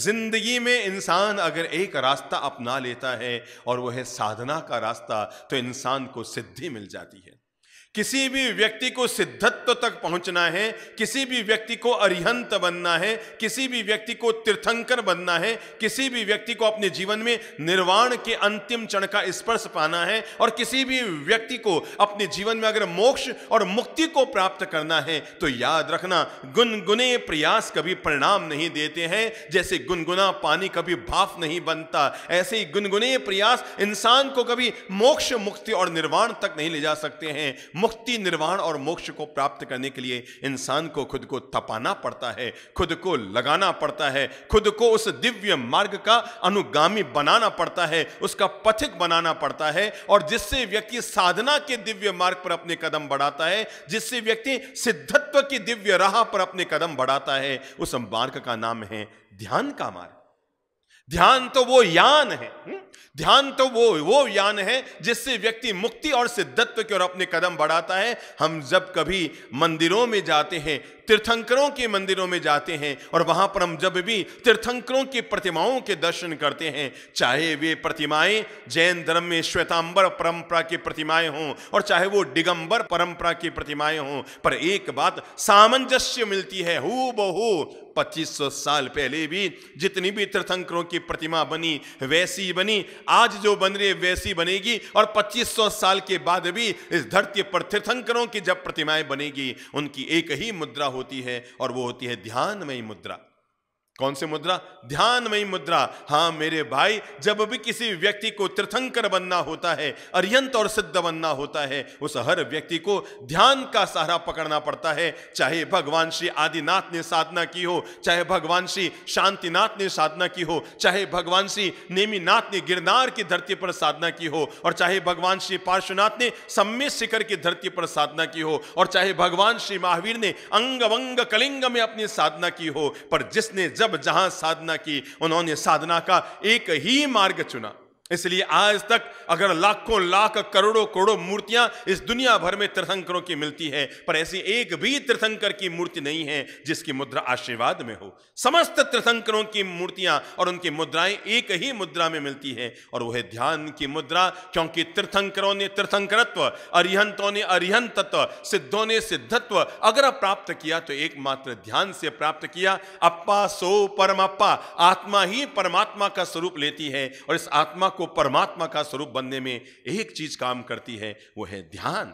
जिंदगी में इंसान अगर एक रास्ता अपना लेता है और वह है साधना का रास्ता तो इंसान को सिद्धि मिल जाती है किसी भी व्यक्ति को सिद्धत्व तक पहुंचना है किसी भी व्यक्ति को अरिहंत बनना है किसी भी व्यक्ति को तीर्थंकर बनना है किसी भी व्यक्ति को अपने जीवन में निर्वाण के अंतिम क्षण का स्पर्श पाना है और किसी भी व्यक्ति को अपने जीवन में अगर मोक्ष और मुक्ति को प्राप्त करना है तो याद रखना गुनगुने प्रयास कभी परिणाम नहीं देते हैं जैसे गुनगुना पानी कभी भाफ नहीं बनता ऐसे ही गुनगुने प्रयास इंसान को कभी मोक्ष मुक्ति और निर्वाण तक नहीं ले जा सकते हैं मुक्ति निर्वाण और मोक्ष को प्राप्त करने के लिए इंसान को खुद को तपाना पड़ता है खुद को लगाना पड़ता है खुद को उस दिव्य मार्ग का अनुगामी बनाना पड़ता है उसका पथिक बनाना पड़ता है और जिससे व्यक्ति साधना के दिव्य मार्ग पर अपने कदम बढ़ाता है जिससे व्यक्ति सिद्धत्व की दिव्य राह पर अपने कदम बढ़ाता है उस मार्ग का नाम है ध्यान का मार्ग ध्यान तो वो यान है हुँ? हम्म? ध्यान तो वो वो ज्ञान है जिससे व्यक्ति मुक्ति और सिद्धत्व की ओर अपने कदम बढ़ाता है हम जब कभी मंदिरों में जाते हैं तीर्थंकरों के मंदिरों में जाते हैं और वहां पर हम जब भी तीर्थंकरों की प्रतिमाओं के दर्शन करते हैं चाहे वे प्रतिमाएं जैन धर्म में श्वेतांबर परंपरा की प्रतिमाएं हों और चाहे वो दिगंबर परंपरा की प्रतिमाएं हों पर एक बात सामंजस्य मिलती है हु पच्चीस सौ साल पहले भी जितनी भी तीर्थंकरों की प्रतिमा बनी वैसी बनी आज जो बन रही है वैसी बनेगी और 2500 साल के बाद भी इस धरती पर तीर्थंकरों की जब प्रतिमाएं बनेगी उनकी एक ही मुद्रा होती है और वो होती है ध्यानमयी मुद्रा कौन सी मुद्रा ध्यानमयी मुद्रा हाँ मेरे भाई जब भी किसी व्यक्ति को तीर्थंकर बनना होता है अर्यंत और सिद्ध बनना होता है उस हर व्यक्ति को ध्यान का सहारा पकड़ना पड़ता है चाहे भगवान श्री आदिनाथ ने साधना की हो चाहे भगवान श्री शांतिनाथ ने साधना की हो चाहे भगवान श्री नेमीनाथ ने गिरनार की धरती पर साधना की हो और चाहे भगवान श्री पार्श्वनाथ ने सम्य शिखर की धरती पर साधना की हो और चाहे भगवान श्री महावीर ने अंग वंग कलिंग में अपनी साधना की हो पर जिसने जब जब जहां साधना की उन्होंने साधना का एक ही मार्ग चुना इसलिए आज तक अगर लाखों लाख करोड़ों करोड़ों मूर्तियां इस दुनिया भर में तीर्थंकरों की मिलती है पर ऐसी एक भी तीर्थंकर की मूर्ति नहीं है जिसकी मुद्रा आशीर्वाद में हो समस्त तीर्थंकरों की मूर्तियां और उनकी मुद्राएं एक ही मुद्रा में मिलती है और वह ध्यान की मुद्रा क्योंकि तीर्थंकरों ने तीर्थंकरत्व अरिहंतों ने अरिहंतत्व सिद्धों ने सिद्धत्व अगर प्राप्त किया तो एकमात्र ध्यान से प्राप्त किया अप्पा सो परमा आत्मा ही परमात्मा का स्वरूप लेती है और इस आत्मा को को परमात्मा का स्वरूप बनने में एक चीज काम करती है वो है ध्यान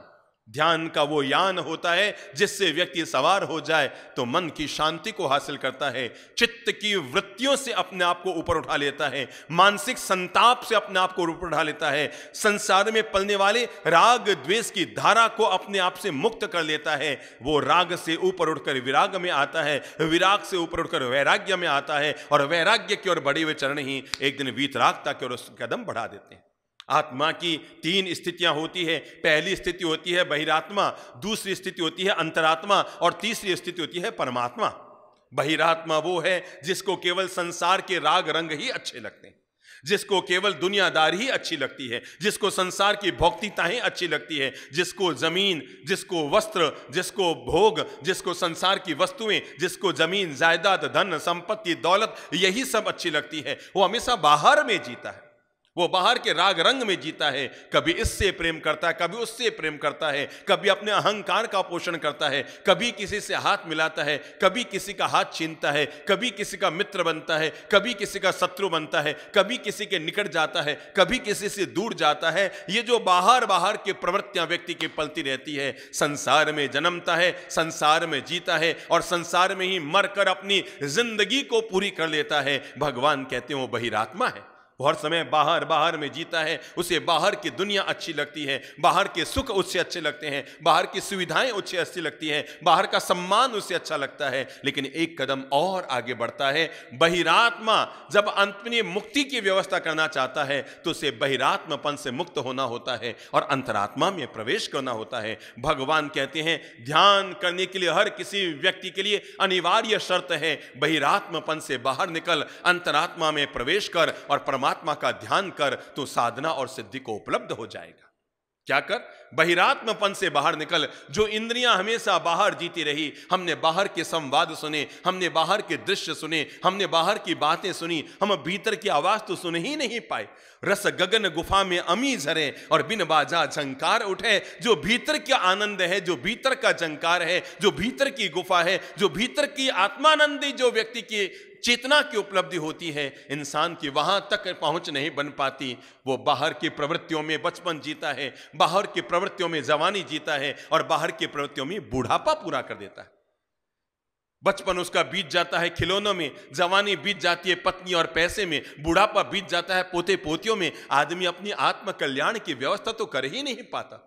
ध्यान का वो यान होता है जिससे व्यक्ति सवार हो जाए तो मन की शांति को हासिल करता है चित्त की वृत्तियों से अपने आप को ऊपर उठा लेता है मानसिक संताप से अपने आप को ऊपर उठा लेता है संसार में पलने वाले राग द्वेष की धारा को अपने आप से मुक्त कर लेता है वो राग से ऊपर उठकर विराग में आता है विराग से ऊपर उठकर वैराग्य में आता है और वैराग्य की ओर बढ़े हुए चरण ही एक दिन वीतरागता की ओर कदम बढ़ा देते हैं आत्मा की तीन स्थितियां होती है पहली स्थिति होती है बहिरात्मा दूसरी स्थिति होती है अंतरात्मा और तीसरी स्थिति होती है परमात्मा बहिरात्मा वो है जिसको केवल संसार के राग रंग ही अच्छे लगते हैं जिसको केवल दुनियादार ही अच्छी लगती है जिसको संसार की भौक्तिताएं अच्छी लगती है जिसको जमीन जिसको वस्त्र जिसको भोग जिसको संसार की वस्तुएं जिसको जमीन जायदाद धन संपत्ति दौलत यही सब अच्छी लगती है वो हमेशा बाहर में जीता है वो बाहर के राग रंग में जीता है कभी इससे प्रेम करता है कभी उससे प्रेम करता है कभी अपने अहंकार का पोषण करता है कभी किसी से हाथ मिलाता है कभी किसी का हाथ छीनता है कभी किसी का मित्र बनता है कभी किसी का शत्रु बनता है कभी किसी के निकट जाता है कभी किसी से दूर जाता है ये जो बाहर बाहर की प्रवृत्तियां व्यक्ति की पलती रहती है संसार में जन्मता है संसार में जीता है और संसार में ही मरकर अपनी जिंदगी को पूरी कर लेता है भगवान कहते हैं वो बहिरात्मा है वो हर समय बाहर बाहर में जीता है उसे बाहर की दुनिया अच्छी लगती है बाहर के सुख उससे अच्छे लगते हैं बाहर की सुविधाएं उससे अच्छी लगती हैं बाहर का सम्मान उससे अच्छा लगता है लेकिन एक कदम और आगे बढ़ता है बहिरात्मा जब अंतनी मुक्ति की व्यवस्था करना चाहता है तो उसे बहिरात्मापन से मुक्त होना होता है और अंतरात्मा में प्रवेश करना होता है भगवान कहते हैं ध्यान करने के लिए हर किसी व्यक्ति के लिए अनिवार्य शर्त है बहिरात्मापन से बाहर निकल अंतरात्मा में प्रवेश कर और परमा परमात्मा का ध्यान कर तो साधना और सिद्धि को उपलब्ध हो जाएगा क्या कर बहिरात्मपन से बाहर निकल जो इंद्रियां हमेशा बाहर जीती रही हमने बाहर के संवाद सुने हमने बाहर के दृश्य सुने हमने बाहर की बातें सुनी हम भीतर की आवाज़ तो सुन ही नहीं पाए रस गगन गुफा में अमी झरे और बिन बाजा झंकार उठे जो भीतर का आनंद है जो भीतर का झंकार है जो भीतर की गुफा है जो भीतर की आत्मानंदी जो व्यक्ति की चेतना की उपलब्धि होती है इंसान की वहां तक पहुंच नहीं बन पाती वो बाहर की प्रवृत्तियों में बचपन जीता है बाहर की प्रवृत्ति प्रवृत्तियों में जवानी जीता है और बाहर की प्रवृत्तियों में बुढ़ापा पूरा कर देता है बचपन उसका बीत जाता है खिलौनों में जवानी बीत जाती है पत्नी और पैसे में बुढ़ापा बीत जाता है पोते पोतियों में आदमी अपनी आत्मकल्याण की व्यवस्था तो कर ही नहीं पाता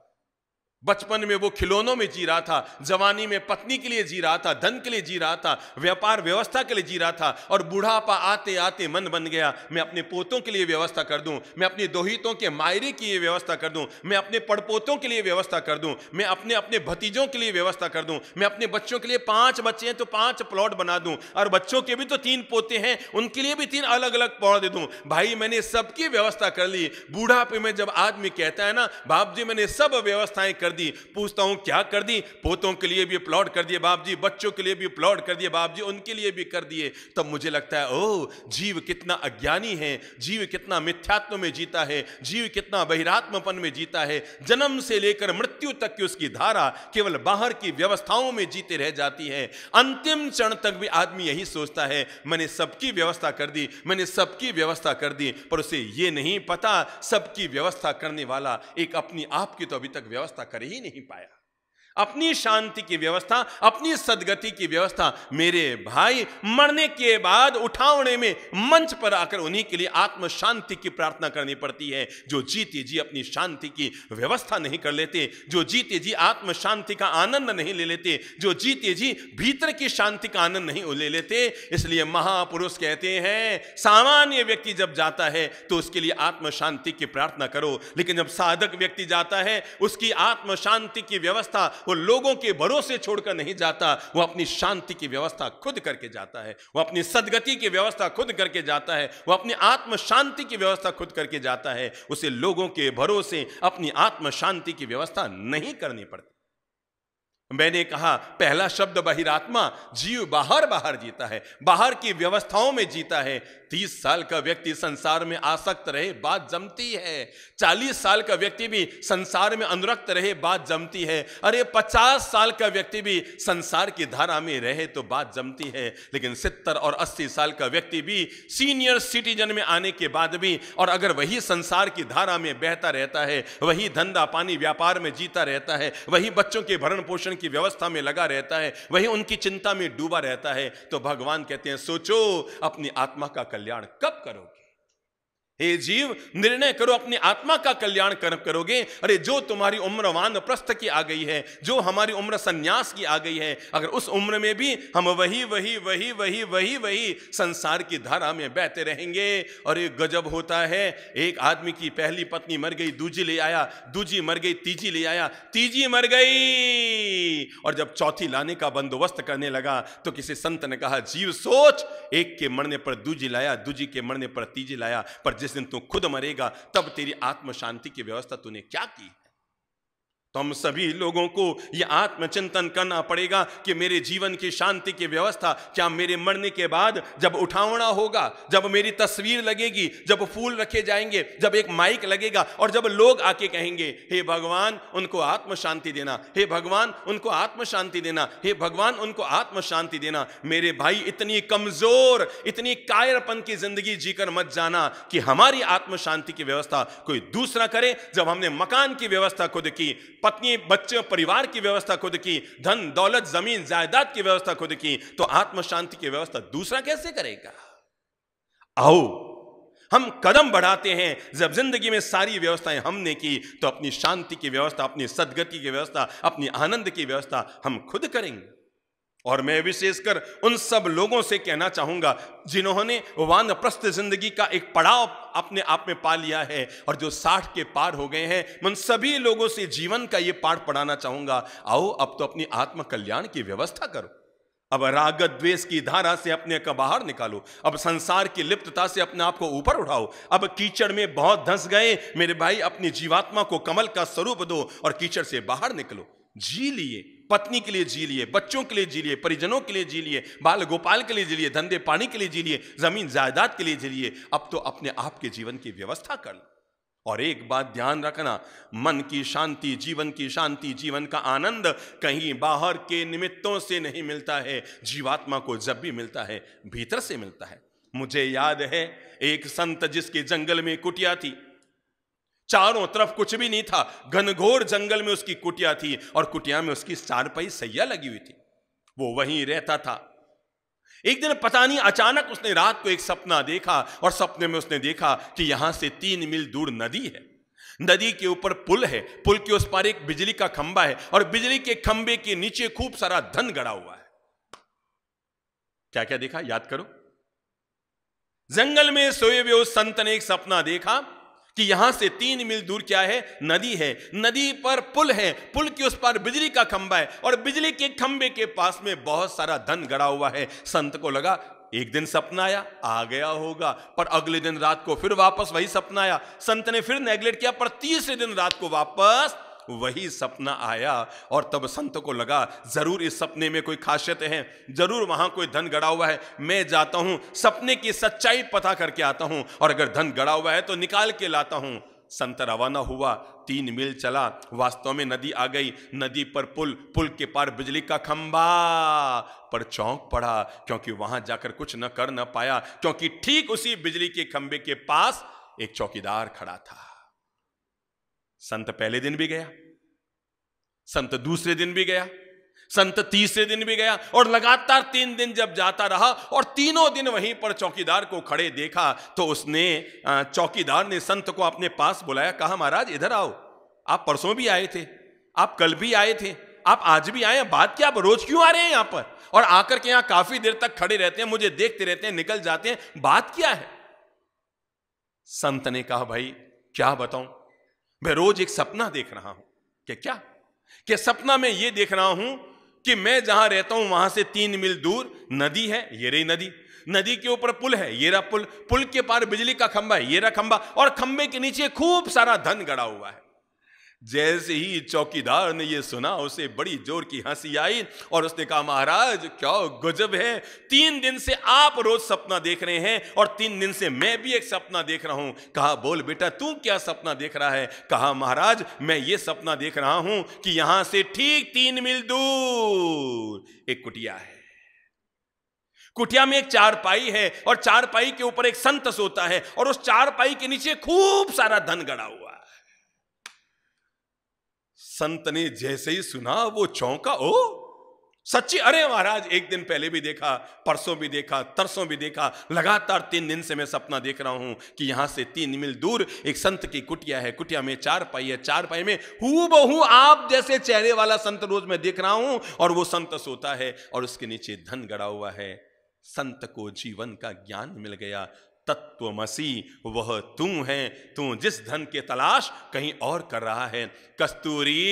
बचपन में वो खिलौनों में जी रहा था जवानी में पत्नी के लिए जी रहा था धन के लिए जी रहा था व्यापार व्यवस्था के लिए जी रहा था और बूढ़ापा आते आते मन बन गया मैं अपने पोतों के लिए व्यवस्था कर दूं मैं अपने दोहितों के मायरे की व्यवस्था कर दूं मैं अपने पड़पोतों के लिए व्यवस्था कर दूं मैं अपने अपने भतीजों के लिए व्यवस्था कर दूं मैं अपने बच्चों के लिए पांच बच्चे हैं तो पांच प्लॉट बना दूं और बच्चों के भी तो तीन पोते हैं उनके लिए भी तीन अलग अलग प्लॉट दे दूं भाई मैंने सबकी व्यवस्था कर ली बूढ़ापे में जब आदमी कहता है ना बाप जी मैंने सब व्यवस्थाएं कर कर दी पूछता हूँ क्या कर दी पोतों के लिए भी अपलॉड कर दिए बाप जी बच्चों के लिए भी अपलॉड कर दिए बाप जी उनके लिए भी कर दिए तब मुझे लगता है ओ जीव कितना अज्ञानी है जीव कितना मिथ्यात्म में जीता है जीव कितना बहिरात्मपन में जीता है जन्म से लेकर मृत्यु तक की उसकी धारा केवल बाहर की व्यवस्थाओं में जीते रह जाती है अंतिम चरण तक भी आदमी यही सोचता है मैंने सबकी व्यवस्था कर दी मैंने सबकी व्यवस्था कर दी पर उसे ये नहीं पता सबकी व्यवस्था करने वाला एक अपनी आप की तो अभी तक व्यवस्था कर कर ही नहीं पाया अपनी शांति की व्यवस्था अपनी सदगति की व्यवस्था मेरे भाई मरने के बाद उठावने में मंच पर आकर उन्हीं के लिए आत्म शांति की प्रार्थना करनी पड़ती है जो जीते जी अपनी शांति की व्यवस्था नहीं कर लेते जो जीते जी आत्म शांति का आनंद नहीं ले लेते जो जीते जी भीतर की शांति का आनंद नहीं ले लेते इसलिए महापुरुष कहते हैं सामान्य व्यक्ति जब जाता है तो उसके लिए आत्म शांति की प्रार्थना करो लेकिन जब साधक व्यक्ति जाता है उसकी आत्म शांति की व्यवस्था वो लोगों के भरोसे छोड़कर नहीं जाता वो अपनी शांति की व्यवस्था खुद करके जाता है वो अपनी सदगति की व्यवस्था खुद करके जाता है वो अपनी आत्म शांति की व्यवस्था खुद करके जाता है उसे लोगों के भरोसे अपनी आत्म शांति की व्यवस्था नहीं करनी पड़ती मैंने कहा पहला शब्द बहिरात्मा जीव बाहर बाहर जीता है बाहर की व्यवस्थाओं में जीता है तीस साल का व्यक्ति संसार में आसक्त रहे बात जमती है चालीस साल का व्यक्ति भी संसार में अनुरक्त रहे बात जमती है अरे पचास साल का व्यक्ति भी संसार की धारा में रहे तो बात जमती है लेकिन सितर और अस्सी साल का व्यक्ति भी सीनियर सिटीजन में आने के बाद भी और अगर वही संसार की धारा में बहता रहता है वही धंधा पानी व्यापार में जीता रहता है वही बच्चों के भरण पोषण की व्यवस्था में लगा रहता है वही उनकी चिंता में डूबा रहता है तो भगवान कहते हैं सोचो अपनी आत्मा का कल कल्याण कब करोगे हे जीव निर्णय करो अपनी आत्मा का कल्याण कर करोगे अरे जो तुम्हारी उम्र वान प्रस्थ की आ गई है जो हमारी उम्र संन्यास की आ गई है अगर उस उम्र में भी हम वही वही वही वही वही वही संसार की धारा में बहते रहेंगे और एक गजब होता है एक आदमी की पहली पत्नी मर गई दूजी ले आया दूजी मर गई तीजी ले आया तीजी मर गई और जब चौथी लाने का बंदोबस्त करने लगा तो किसी संत ने कहा जीव सोच एक के मरने पर दूजी लाया दूजी के मरने पर तीजी लाया पर जिस जिस दिन तू खुद मरेगा तब तेरी आत्म शांति की व्यवस्था तूने क्या की तो हम सभी लोगों को यह आत्मचिंतन करना पड़ेगा कि मेरे जीवन की शांति की व्यवस्था क्या मेरे मरने के बाद जब उठावना होगा जब मेरी तस्वीर लगेगी जब फूल रखे जाएंगे जब एक माइक लगेगा और जब लोग आके कहेंगे हे भगवान उनको आत्म शांति देना हे भगवान उनको आत्म शांति देना हे भगवान उनको आत्म शांति देना मेरे भाई इतनी कमजोर इतनी कायरपन की जिंदगी जीकर मत जाना कि हमारी आत्म शांति की व्यवस्था कोई दूसरा करे जब हमने मकान की व्यवस्था खुद की पत्नी बच्चे परिवार की व्यवस्था खुद की धन दौलत जमीन जायदाद की व्यवस्था खुद की तो आत्म शांति की व्यवस्था दूसरा कैसे करेगा आओ हम कदम बढ़ाते हैं जब जिंदगी में सारी व्यवस्थाएं हमने की तो अपनी शांति की व्यवस्था अपनी सदगति की व्यवस्था अपनी आनंद की व्यवस्था हम खुद करेंगे और मैं विशेषकर उन सब लोगों से कहना चाहूंगा जिन्होंने वान प्रस्थ जिंदगी का एक पड़ाव अपने आप में पा लिया है और जो साठ के पार हो गए हैं मैं उन सभी लोगों से जीवन का ये पाठ पढ़ाना चाहूंगा आओ अब तो अपनी आत्म कल्याण की व्यवस्था करो अब राग द्वेष की धारा से अपने का बाहर निकालो अब संसार की लिप्तता से अपने आप को ऊपर उठाओ अब कीचड़ में बहुत धंस गए मेरे भाई अपनी जीवात्मा को कमल का स्वरूप दो और कीचड़ से बाहर निकलो जी लिए पत्नी के लिए जी लिए बच्चों के लिए जी लिए परिजनों के लिए जी लिए बाल गोपाल के लिए जी लिए धंधे पानी के लिए जी लिए जमीन जायदाद के लिए जी लिए अब तो अपने आप के जीवन की व्यवस्था कर लो और एक बात ध्यान रखना मन की शांति जीवन की शांति जीवन का आनंद कहीं बाहर के निमित्तों से नहीं मिलता है जीवात्मा को जब भी मिलता है भीतर से मिलता है मुझे याद है एक संत जिसके जंगल में कुटिया थी चारों तरफ कुछ भी नहीं था घनघोर जंगल में उसकी कुटिया थी और कुटिया में उसकी चारपाई सैया लगी हुई थी वो वहीं रहता था एक दिन पता नहीं अचानक उसने रात को एक सपना देखा और सपने में उसने देखा कि यहां से तीन मील दूर नदी है नदी के ऊपर पुल है पुल के उस पार एक बिजली का खंबा है और बिजली के खंबे के नीचे खूब सारा धन गड़ा हुआ है क्या क्या देखा याद करो जंगल में सोए हुए उस संत ने एक सपना देखा कि यहां से तीन मील दूर क्या है नदी है नदी पर पुल है पुल के उस पर बिजली का खंबा है और बिजली के खंबे के पास में बहुत सारा धन गड़ा हुआ है संत को लगा एक दिन सपना आया आ गया होगा पर अगले दिन रात को फिर वापस वही सपना आया संत ने फिर नेग्लेक्ट किया पर तीसरे दिन रात को वापस वही सपना आया और तब संत को लगा ज़रूर इस सपने में कोई खासियत है ज़रूर वहां कोई धन गड़ा हुआ है मैं जाता हूं सपने की सच्चाई पता करके आता हूं और अगर धन गड़ा हुआ है तो निकाल के लाता हूं संत रवाना हुआ तीन मील चला वास्तव में नदी आ गई नदी पर पुल पुल के पार बिजली का खंबा पर चौंक पड़ा क्योंकि वहां जाकर कुछ न कर न पाया क्योंकि ठीक उसी बिजली के खंबे के पास एक चौकीदार खड़ा था संत पहले दिन भी गया संत दूसरे दिन भी गया संत तीसरे दिन भी गया और लगातार तीन दिन जब जाता रहा और तीनों दिन वहीं पर चौकीदार को खड़े देखा तो उसने चौकीदार ने संत को अपने पास बुलाया कहा महाराज इधर आओ आप परसों भी आए थे आप कल भी आए थे आप आज भी आए बात क्या आप रोज क्यों आ रहे हैं यहां पर और आकर के यहां काफी देर तक खड़े रहते हैं मुझे देखते रहते हैं निकल जाते हैं बात क्या है संत ने कहा भाई क्या बताऊं मैं रोज एक सपना देख रहा हूं कि क्या कि सपना में यह देख रहा हूं कि मैं जहां रहता हूं वहां से तीन मील दूर नदी है ये रही नदी नदी के ऊपर पुल है ये रहा पुल पुल के पार बिजली का खंबा है ये रहा और खंबे के नीचे खूब सारा धन गड़ा हुआ है जैसे ही चौकीदार ने यह सुना उसे बड़ी जोर की हंसी आई और उसने कहा महाराज क्या गजब है तीन दिन से आप रोज सपना देख रहे हैं और तीन दिन से मैं भी एक सपना देख रहा हूं कहा बोल बेटा तू क्या सपना देख रहा है कहा महाराज मैं ये सपना देख रहा हूं कि यहां से ठीक तीन मील दूर एक कुटिया है कुटिया में एक चारपाई है और चारपाई के ऊपर एक संत सोता है और उस चारपाई के नीचे खूब सारा धन गड़ा हुआ संत ने जैसे ही सुना वो चौंका ओ सच्ची अरे महाराज एक दिन पहले भी देखा परसों भी देखा तरसों भी देखा लगातार तीन दिन से मैं सपना देख रहा हूं कि यहां से तीन मील दूर एक संत की कुटिया है कुटिया में चार पाई है चार पाई में हु बहू आप जैसे चेहरे वाला संत रोज मैं देख रहा हूं और वो संत सोता है और उसके नीचे धन गड़ा हुआ है संत को जीवन का ज्ञान मिल गया तत्वमसी वह तू है तू जिस धन के तलाश कहीं और कर रहा है कस्तूरी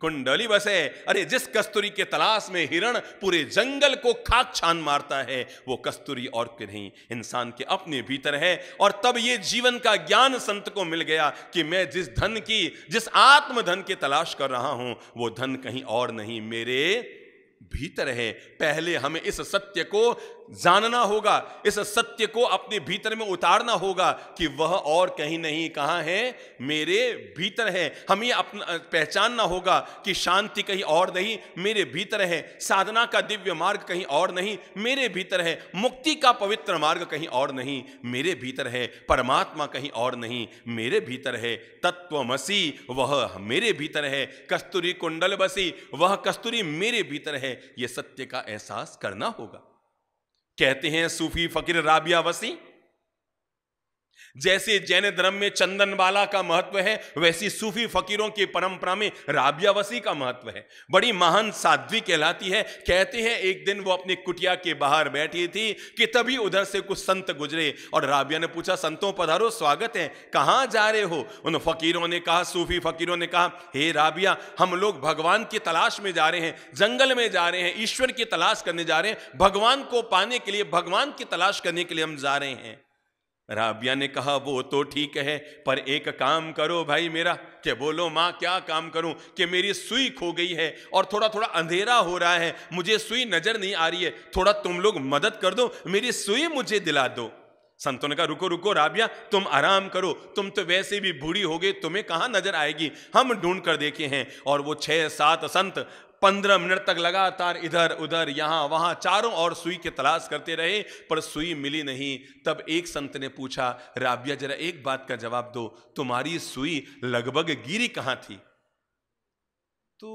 कुंडली बसे अरे जिस कस्तूरी के तलाश में हिरण पूरे जंगल को खाक छान मारता है वो कस्तूरी और के नहीं इंसान के अपने भीतर है और तब ये जीवन का ज्ञान संत को मिल गया कि मैं जिस धन की जिस आत्मधन की तलाश कर रहा हूं वो धन कहीं और नहीं मेरे भीतर है पहले हमें इस सत्य को जानना होगा इस सत्य को अपने भीतर में उतारना होगा कि वह और कहीं नहीं कहाँ है मेरे भीतर है हमें अपना पहचानना होगा कि शांति कहीं और नहीं मेरे भीतर है साधना का दिव्य मार्ग कहीं और नहीं मेरे भीतर है मुक्ति का पवित्र मार्ग कहीं और नहीं मेरे भीतर है परमात्मा कहीं और नहीं मेरे भीतर है तत्वमसी वह मेरे भीतर है कस्तूरी कुंडल बसी वह कस्तूरी मेरे भीतर है यह सत्य का एहसास करना होगा कहते हैं सूफी फकीर राबिया वसी जैसे जैन धर्म में चंदन बाला का महत्व है वैसी सूफी फकीरों की परंपरा में राबियावसी का महत्व है बड़ी महान साध्वी कहलाती है कहते हैं एक दिन वो अपनी कुटिया के बाहर बैठी थी कि तभी उधर से कुछ संत गुजरे और राबिया ने पूछा संतों पधारो स्वागत है कहाँ जा रहे हो उन फकीरों ने कहा सूफी फकीरों ने कहा हे राबिया हम लोग भगवान की तलाश में जा रहे हैं जंगल में जा रहे हैं ईश्वर की तलाश करने जा रहे हैं भगवान को पाने के लिए भगवान की तलाश करने के लिए हम जा रहे हैं राबिया ने कहा वो तो ठीक है पर एक काम करो भाई मेरा के बोलो माँ क्या काम करूं कि मेरी सुई खो गई है और थोड़ा थोड़ा अंधेरा हो रहा है मुझे सुई नज़र नहीं आ रही है थोड़ा तुम लोग मदद कर दो मेरी सुई मुझे दिला दो संतों ने कहा रुको रुको राबिया तुम आराम करो तुम तो वैसे भी बूढ़ी हो गई तुम्हें कहाँ नजर आएगी हम ढूंढ कर देखे हैं और वो छः सात संत पंद्रह मिनट तक लगातार इधर उधर यहां वहां चारों और सुई की तलाश करते रहे पर सुई मिली नहीं तब एक संत ने पूछा राबिया जरा एक बात का जवाब दो तुम्हारी सुई लगभग गिरी कहां थी तो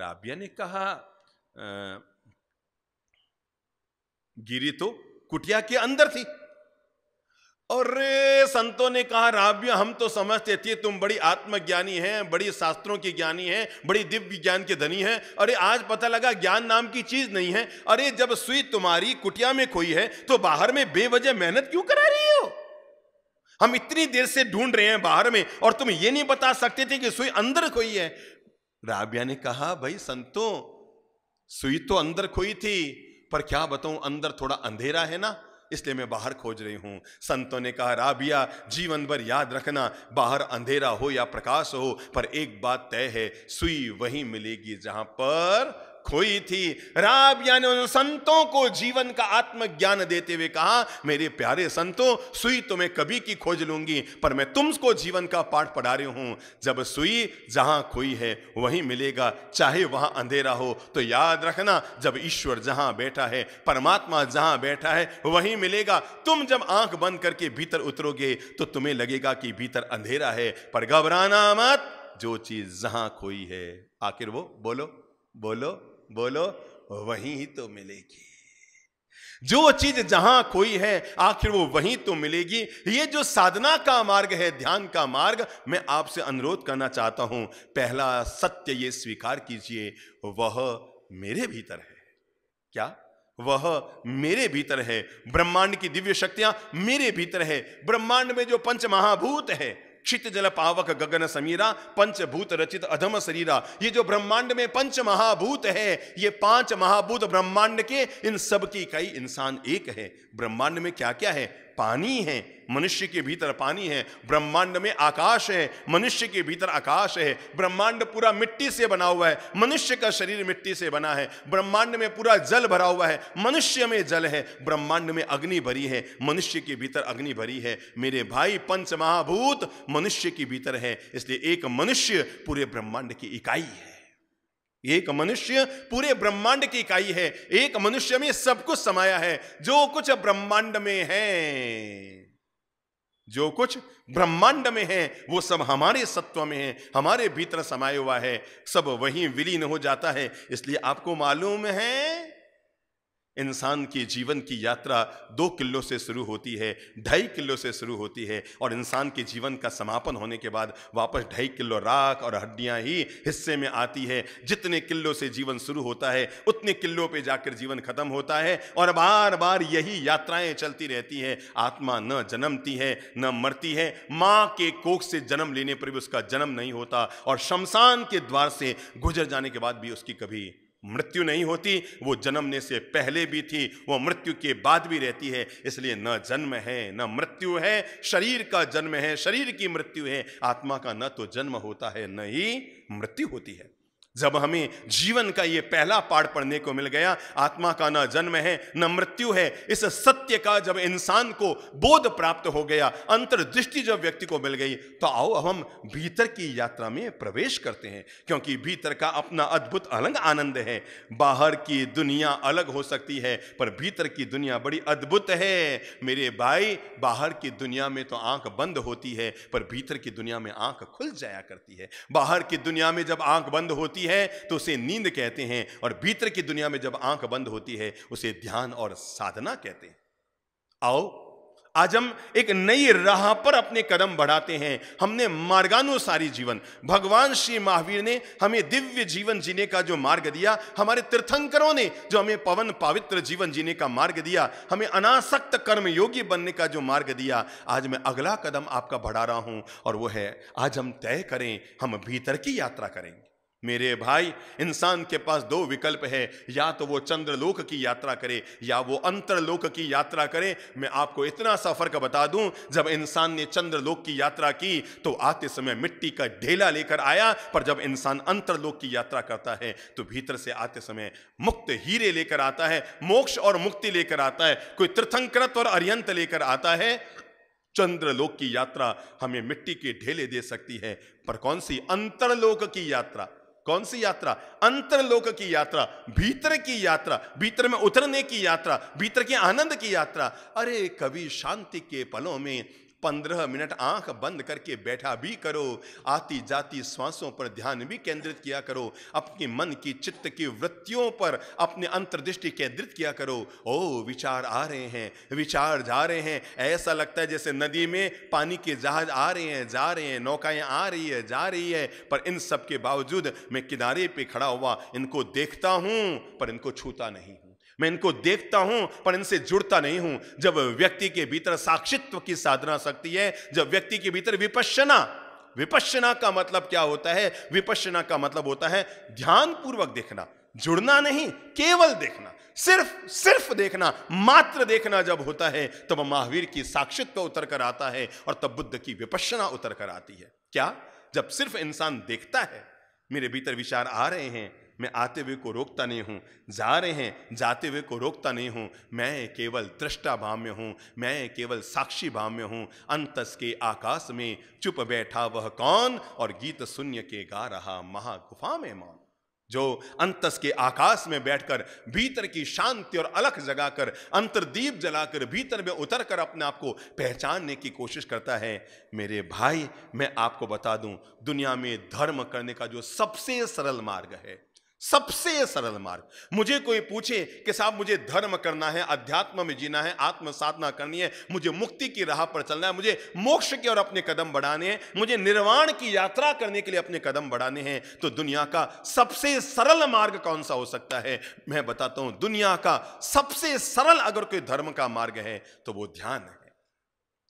राबिया ने कहा आ, गिरी तो कुटिया के अंदर थी और संतों ने कहा राबिया हम तो समझते थे तुम बड़ी आत्मज्ञानी हैं बड़ी शास्त्रों की ज्ञानी हैं बड़ी दिव्य ज्ञान के धनी हैं अरे आज पता लगा ज्ञान नाम की चीज नहीं है अरे जब सुई तुम्हारी कुटिया में खोई है तो बाहर में बेवजह मेहनत क्यों करा रही हो हम इतनी देर से ढूंढ रहे हैं बाहर में और तुम ये नहीं बता सकते थे कि सुई अंदर खोई है राबिया ने कहा भाई संतों सुई तो अंदर खोई थी पर क्या बताऊं अंदर थोड़ा अंधेरा है ना इसलिए मैं बाहर खोज रही हूँ संतों ने कहा राबिया जीवन भर याद रखना बाहर अंधेरा हो या प्रकाश हो पर एक बात तय है सुई वहीं मिलेगी जहाँ पर खोई थी राबिया ने उन संतों को जीवन का आत्मज्ञान देते हुए कहा मेरे प्यारे संतों सुई तुम्हें तो कभी की खोज लूंगी पर मैं तुमको जीवन का पाठ पढ़ा रही हूं जब सुई जहां खोई है वहीं मिलेगा चाहे वहां अंधेरा हो तो याद रखना जब ईश्वर जहां बैठा है परमात्मा जहां बैठा है वहीं मिलेगा तुम जब आंख बंद करके भीतर उतरोगे तो तुम्हें लगेगा कि भीतर अंधेरा है पर घबराना मत जो चीज जहां खोई है आखिर वो बोलो बोलो बोलो वहीं तो मिलेगी जो चीज जहां कोई है आखिर वो वहीं तो मिलेगी ये जो साधना का मार्ग है ध्यान का मार्ग मैं आपसे अनुरोध करना चाहता हूं पहला सत्य ये स्वीकार कीजिए वह मेरे भीतर है क्या वह मेरे भीतर है ब्रह्मांड की दिव्य शक्तियां मेरे भीतर है ब्रह्मांड में जो पंच महाभूत है क्षित जल पावक गगन समीरा पंचभूत रचित अधम शरीरा ये जो ब्रह्मांड में पंच महाभूत है ये पांच महाभूत ब्रह्मांड के इन सब की इंसान एक है ब्रह्मांड में क्या क्या है पानी है मनुष्य के भीतर पानी है ब्रह्मांड में आकाश है मनुष्य के भीतर आकाश है ब्रह्मांड पूरा मिट्टी से बना हुआ है मनुष्य का शरीर मिट्टी से बना है ब्रह्मांड में पूरा जल भरा हुआ है मनुष्य में जल है ब्रह्मांड में अग्नि भरी है मनुष्य के भीतर अग्नि भरी है मेरे भाई पंच महाभूत मनुष्य के भीतर है इसलिए एक मनुष्य पूरे ब्रह्मांड की इकाई है एक मनुष्य पूरे ब्रह्मांड की इकाई है एक मनुष्य में सब कुछ समाया है जो कुछ ब्रह्मांड में है जो कुछ ब्रह्मांड में है वो सब हमारे सत्व में है हमारे भीतर समाया हुआ है सब वहीं विलीन हो जाता है इसलिए आपको मालूम है इंसान की जीवन की यात्रा दो किलो से शुरू होती है ढाई किलो से शुरू होती है और इंसान के जीवन का समापन होने के बाद वापस ढाई किलो राख और हड्डियां ही हिस्से में आती है जितने किलो से जीवन शुरू होता है उतने किलो पे जाकर जीवन खत्म होता है और बार बार यही यात्राएं चलती रहती हैं आत्मा न जन्मती है न मरती है माँ के कोख से जन्म लेने पर भी उसका जन्म नहीं होता और शमशान के द्वार से गुजर जाने के बाद भी उसकी कभी मृत्यु नहीं होती वो जन्मने से पहले भी थी वो मृत्यु के बाद भी रहती है इसलिए न जन्म है न मृत्यु है शरीर का जन्म है शरीर की मृत्यु है आत्मा का न तो जन्म होता है न ही मृत्यु होती है जब हमें जीवन का ये पहला पाठ पढ़ने को मिल गया आत्मा का ना जन्म है न मृत्यु है इस सत्य का जब इंसान को बोध प्राप्त हो गया अंतर्दृष्टि जब व्यक्ति को मिल गई तो आओ अब हम भीतर की यात्रा में प्रवेश करते हैं क्योंकि भीतर का अपना अद्भुत अलग आनंद है बाहर की दुनिया अलग हो सकती है पर भीतर की दुनिया बड़ी अद्भुत है मेरे भाई बाहर की दुनिया में तो आंख बंद होती है पर भीतर की दुनिया में आंख खुल जाया करती है बाहर की दुनिया में जब आंख बंद होती होती है तो उसे नींद कहते हैं और भीतर की दुनिया में जब आंख बंद होती है उसे ध्यान और साधना कहते हैं आओ आज हम एक नई राह पर अपने कदम बढ़ाते हैं हमने मार्गानुसारी जीवन भगवान श्री महावीर ने हमें दिव्य जीवन जीने का जो मार्ग दिया हमारे तीर्थंकरों ने जो हमें पवन पवित्र जीवन जीने का मार्ग दिया हमें अनासक्त कर्म योगी बनने का जो मार्ग दिया आज मैं अगला कदम आपका बढ़ा रहा हूं और वो है आज हम तय करें हम भीतर की यात्रा करेंगे मेरे भाई इंसान के पास दो विकल्प है या तो वो चंद्रलोक की यात्रा करे या वो अंतरलोक की यात्रा करे मैं आपको इतना सा फर्क बता दूं जब इंसान ने चंद्रलोक की यात्रा की तो आते समय मिट्टी का ढेला लेकर आया पर जब इंसान अंतरलोक की यात्रा करता है तो भीतर से आते समय मुक्त हीरे लेकर आता है मोक्ष और मुक्ति लेकर आता है कोई तीर्थंकृत और अर्यंत लेकर आता है चंद्रलोक की यात्रा हमें मिट्टी के ढेले दे सकती है पर कौन सी अंतरलोक की यात्रा कौन सी यात्रा अंतरलोक की यात्रा भीतर की यात्रा भीतर में उतरने की यात्रा भीतर के आनंद की यात्रा अरे कवि शांति के पलों में पंद्रह मिनट आंख बंद करके बैठा भी करो आती जाती श्वासों पर ध्यान भी केंद्रित किया करो अपने मन की चित्त की वृत्तियों पर अपने अंतर्दृष्टि केंद्रित किया करो ओ विचार आ रहे हैं विचार जा रहे हैं ऐसा लगता है जैसे नदी में पानी के जहाज आ रहे हैं जा रहे हैं नौकाएं आ रही है जा रही है पर इन सब के बावजूद मैं किनारे पे खड़ा हुआ इनको देखता हूं पर इनको छूता नहीं मैं इनको देखता हूं पर इनसे जुड़ता नहीं हूं जब व्यक्ति के भीतर साक्षित्व की साधना शक्ति है जब व्यक्ति के भीतर विपश्यना विपश्यना का मतलब क्या होता है विपश्यना का मतलब होता है ध्यान पूर्वक देखना जुड़ना नहीं केवल देखना सिर्फ सिर्फ देखना मात्र देखना जब होता है तब महावीर की साक्षित्व उतर कर आता है और तब बुद्ध की विपश्यना उतर कर आती है क्या जब सिर्फ इंसान देखता है मेरे भीतर विचार आ रहे हैं मैं आते हुए को रोकता नहीं हूँ जा रहे हैं जाते हुए को रोकता नहीं हूँ मैं केवल दृष्टा भाव में हूँ मैं केवल साक्षी भाव में हूँ अंतस के आकाश में चुप बैठा वह कौन और गीत शून्य के गा रहा महागुफा में मौन जो अंतस के आकाश में बैठकर भीतर की शांति और अलख जगाकर अंतरदीप जलाकर भीतर में उतर कर अपने आप को पहचानने की कोशिश करता है मेरे भाई मैं आपको बता दूं दुनिया में धर्म करने का जो सबसे सरल मार्ग है सबसे सरल मार्ग मुझे कोई पूछे कि साहब मुझे धर्म करना है अध्यात्म में जीना है आत्म साधना करनी है मुझे मुक्ति की राह पर चलना है मुझे मोक्ष की ओर अपने कदम बढ़ाने हैं मुझे निर्वाण की यात्रा करने के लिए अपने कदम बढ़ाने हैं तो दुनिया का सबसे सरल मार्ग कौन सा हो सकता है मैं बताता हूं दुनिया का सबसे सरल अगर कोई धर्म का मार्ग है तो वो ध्यान है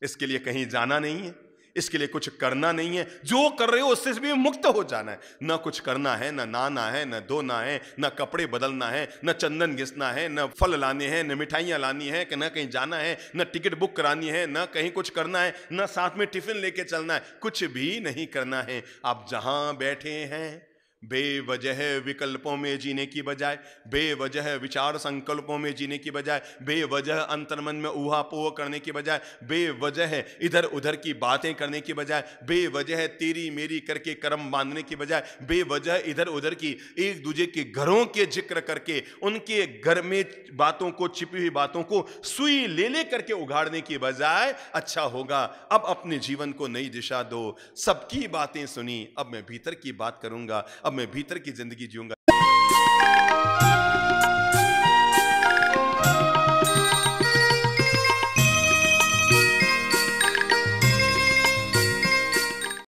इसके लिए कहीं जाना नहीं है इसके लिए कुछ करना नहीं है जो कर रहे हो उससे भी मुक्त हो जाना है ना कुछ करना है ना नाना है ना धोना है ना कपड़े बदलना है ना चंदन घिसना है ना फल लाने हैं न मिठाइयाँ लानी है कि ना कहीं जाना है ना टिकट बुक करानी है ना कहीं कुछ करना है ना साथ में टिफिन लेके चलना है कुछ भी नहीं करना है आप जहाँ बैठे हैं बेवजह विकल्पों में जीने की बजाय बेवजह विचार संकल्पों में जीने की बजाय बेवजह अंतर्मन में ऊहा पोह करने की बजाय बेवजह इधर उधर की बातें करने की बजाय बेवजह तेरी मेरी करके कर्म बांधने की बजाय बेवजह इधर उधर की एक दूजे के घरों के जिक्र करके उनके घर में बातों को छिपी हुई बातों को सुई ले ले करके उघाड़ने की बजाय अच्छा होगा अब अपने जीवन को नई दिशा दो सबकी बातें सुनी अब मैं भीतर की बात करूंगा अब मैं भीतर की जिंदगी जीऊंगा